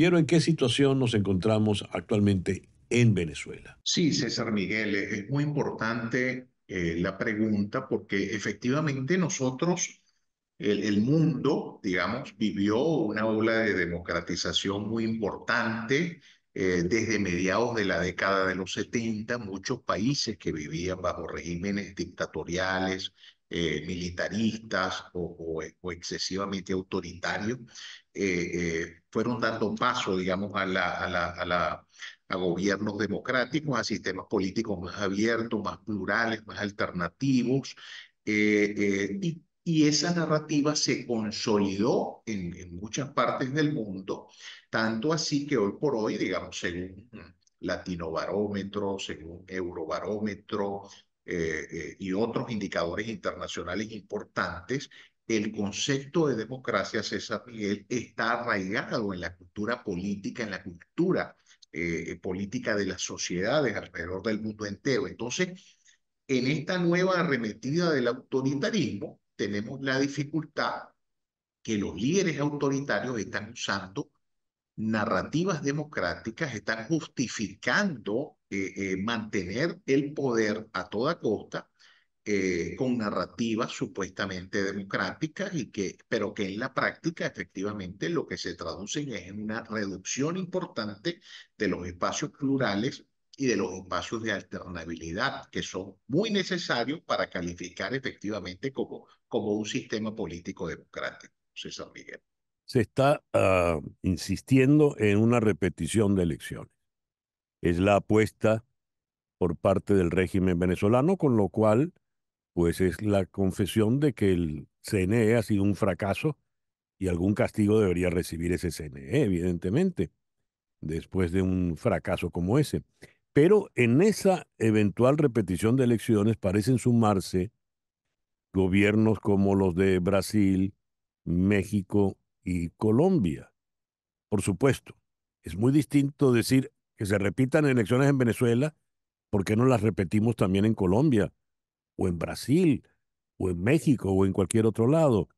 Piero, ¿en qué situación nos encontramos actualmente en Venezuela? Sí, César Miguel, es muy importante eh, la pregunta porque efectivamente nosotros, el, mundo, digamos, vivió una ola de democratización muy importante eh, desde mediados de la década de los 70, muchos países que vivían bajo regímenes dictatoriales, eh, militaristas o, o, excesivamente autoritarios, eh, eh, fueron dando paso, digamos, a, gobiernos democráticos, a sistemas políticos más abiertos, más plurales, más alternativos, eh, y esa narrativa se consolidó en, muchas partes del mundo, tanto así que hoy por hoy, digamos, según Latinobarómetro, según Eurobarómetro y otros indicadores internacionales importantes, el concepto de democracia, César Miguel, está arraigado en la cultura política, en la cultura eh, política de las sociedades alrededor del mundo entero. Entonces, en esta nueva arremetida del autoritarismo, tenemos la dificultad que los líderes autoritarios están usando narrativas democráticas, están justificando eh, eh, mantener el poder a toda costa eh, con narrativas supuestamente democráticas, y que, pero que en la práctica efectivamente lo que se traduce es en una reducción importante de los espacios plurales y de los espacios de alternabilidad, que son muy necesarios para calificar efectivamente como, como un sistema político democrático. César Miguel. Se está ah, insistiendo en una repetición de elecciones. Es la apuesta por parte del régimen venezolano, con lo cual pues es la confesión de que el CNE ha sido un fracaso y algún castigo debería recibir ese CNE, evidentemente, después de un fracaso como ese. Pero en esa eventual repetición de elecciones parecen sumarse gobiernos como los de Brasil, México y Colombia. Por supuesto, es muy distinto decir que se repitan elecciones en Venezuela, porque no las repetimos también en Colombia? o en Brasil, o en México, o en cualquier otro lado.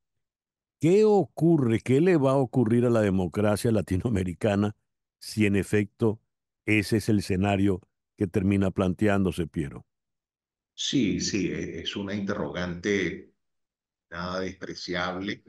¿Qué ocurre? ¿Qué le va a ocurrir a la democracia latinoamericana si en efecto ese es el escenario que termina planteándose, Piero? Sí, sí, e, es una interrogante nada despreciable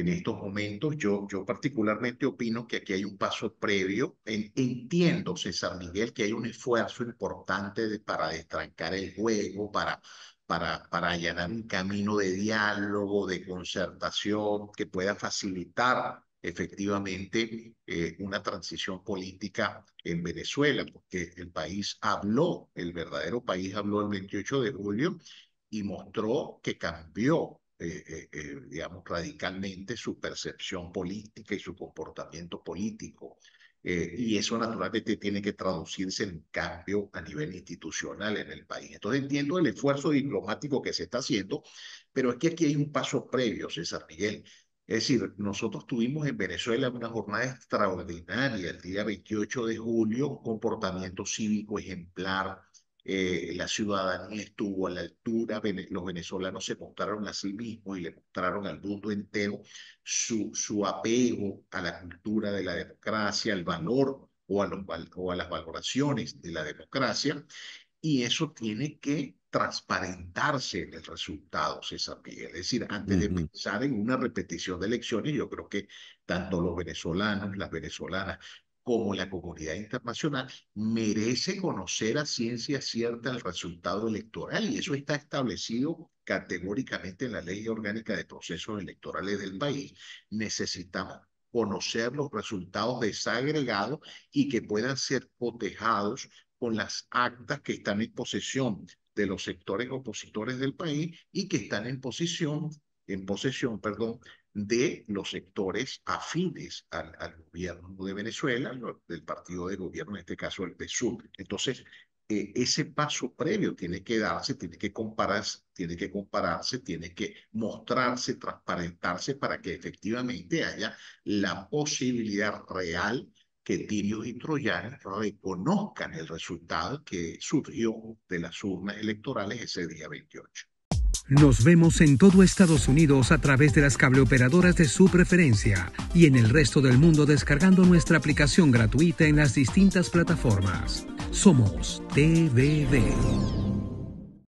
en estos momentos. Yo, yo particularmente opino que aquí hay un paso previo. entiendo, César Miguel, que hay un esfuerzo importante para destrancar el juego, para, para, para allanar un camino de diálogo, de concertación que pueda facilitar efectivamente eh, una transición política en Venezuela, porque el país habló, el verdadero país habló el 28 de julio y mostró que cambió eh, eh, eh, digamos, radicalmente su percepción política y su comportamiento político. y eso naturalmente tiene que traducirse en cambio a nivel institucional en el país. Entonces entiendo el esfuerzo diplomático que se está haciendo, pero es que aquí hay un paso previo, César Miguel. Es decir, nosotros tuvimos en Venezuela una jornada extraordinaria el día 28 de julio, comportamiento cívico ejemplar, eh, la ciudadanía estuvo a la altura, los venezolanos se mostraron a sí mismos y le mostraron al mundo entero su, su apego a la cultura de la democracia, al valor o a, los, o a las valoraciones de la democracia, y eso tiene que transparentarse en el resultado, César Miguel. Es decir, antes de pensar en una repetición de elecciones, yo creo que tanto los venezolanos, las venezolanas, como la comunidad internacional, merece conocer a ciencia cierta el resultado electoral y eso está establecido categóricamente en la ley orgánica de procesos electorales del país. Necesitamos conocer los resultados desagregados y que puedan ser cotejados con las actas que están en posesión de los sectores opositores del país y que están en posición, en posesión, perdón, de los sectores afines al, gobierno de Venezuela, del partido de gobierno, en este caso el PSUV. Entonces, eh, ese paso previo tiene que darse, tiene que compararse, tiene que compararse, tiene que mostrarse, transparentarse para que efectivamente haya la posibilidad real que tirios y troyanos reconozcan el resultado que surgió de las urnas electorales ese día 28. Nos vemos en todo Estados Unidos a través de las cableoperadoras de su preferencia y en el resto del mundo descargando nuestra aplicación gratuita en las distintas plataformas. Somos TVD.